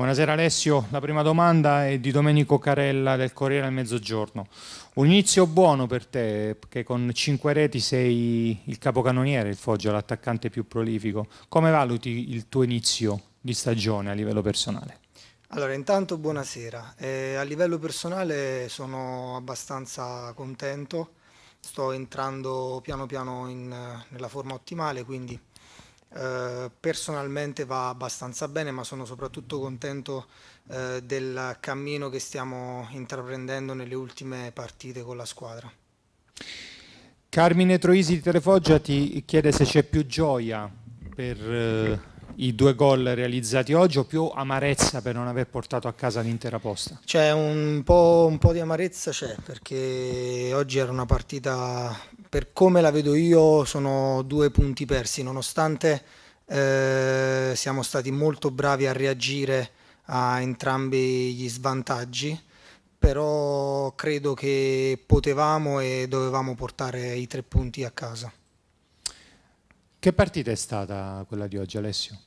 Buonasera Alessio, la prima domanda è di Domenico Carella del Corriere al Mezzogiorno. Un inizio buono per te, che con cinque reti sei il capocannoniere, il Foggia, l'attaccante più prolifico. Come valuti il tuo inizio di stagione a livello personale? Allora, intanto buonasera. Eh, a livello personale sono abbastanza contento, sto entrando piano piano in, nella forma ottimale, quindi eh, personalmente va abbastanza bene, ma sono soprattutto contento eh, del cammino che stiamo intraprendendo nelle ultime partite con la squadra. Carmine Troisi di Telefoggia ti chiede se c'è più gioia per eh, i due gol realizzati oggi o più amarezza per non aver portato a casa l'intera posta? C'è un po', un po' di amarezza, c'è perché oggi era una partita, per come la vedo io, sono due punti persi, nonostante eh, siamo stati molto bravi a reagire a entrambi gli svantaggi però credo che potevamo e dovevamo portare i tre punti a casa. Che partita è stata quella di oggi Alessio?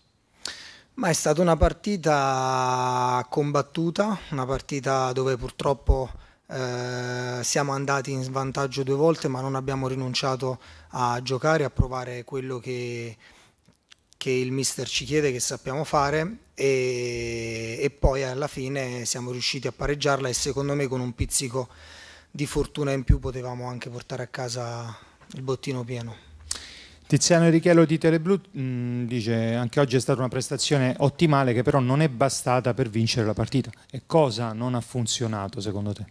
Ma è stata una partita combattuta, una partita dove purtroppo eh, siamo andati in svantaggio due volte ma non abbiamo rinunciato a giocare, a provare quello che, che il mister ci chiede, che sappiamo fare e, e, poi alla fine siamo riusciti a pareggiarla e secondo me con un pizzico di fortuna in più potevamo anche portare a casa il bottino pieno. Tiziano Richello di Teleblu mh, mm, dice anche oggi è stata una prestazione ottimale che però non è bastata per vincere la partita. E cosa non ha funzionato secondo te?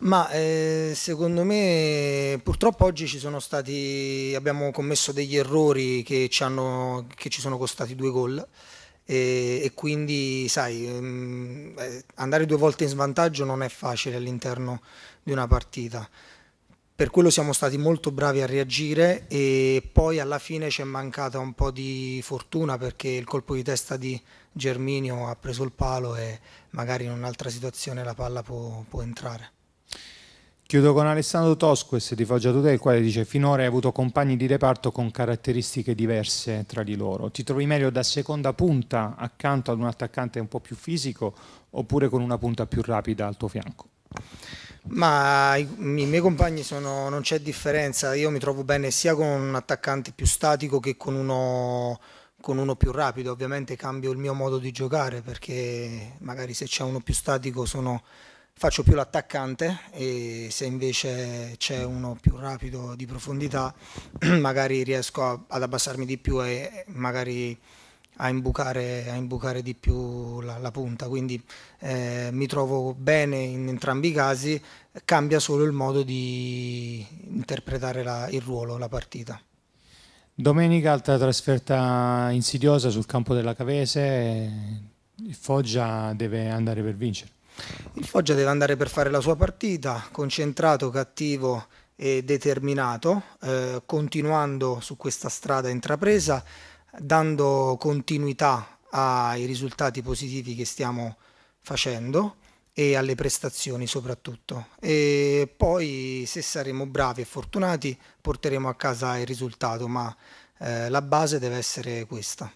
Ma eh, secondo me purtroppo oggi ci sono stati, abbiamo commesso degli errori che ci, hanno, che ci sono costati due gol e, e quindi sai mm, eh, andare due volte in svantaggio non è facile all'interno di una partita per quello siamo stati molto bravi a reagire e poi alla fine ci è mancata un po' di fortuna perché il colpo di testa di Germinio ha preso il palo e magari in un'altra situazione la palla può, può entrare. Chiudo con Alessandro Tosques di Foggia Tutè, il quale dice finora hai avuto compagni di reparto con caratteristiche diverse tra di loro. Ti trovi meglio da seconda punta accanto ad un attaccante un po' più fisico oppure con una punta più rapida al tuo fianco? Ma i, i miei compagni sono, non c'è differenza, io mi trovo bene sia con un attaccante più statico che con uno, con uno più rapido, ovviamente cambio il mio modo di giocare perché magari se c'è uno più statico sono, faccio più l'attaccante e se invece c'è uno più rapido di profondità magari riesco a, ad abbassarmi di più e magari a imbucare, a imbucare di più la, la punta, quindi eh, mi trovo bene in entrambi i casi, cambia solo il modo di interpretare la, il ruolo, la partita. Domenica altra trasferta insidiosa sul campo della Cavese, il Foggia deve andare per vincere. Il Foggia deve andare per fare la sua partita, concentrato, cattivo e determinato, eh, continuando su questa strada intrapresa dando continuità ai risultati positivi che stiamo facendo e alle prestazioni soprattutto. E poi se saremo bravi e fortunati porteremo a casa il risultato, ma eh, la base deve essere questa.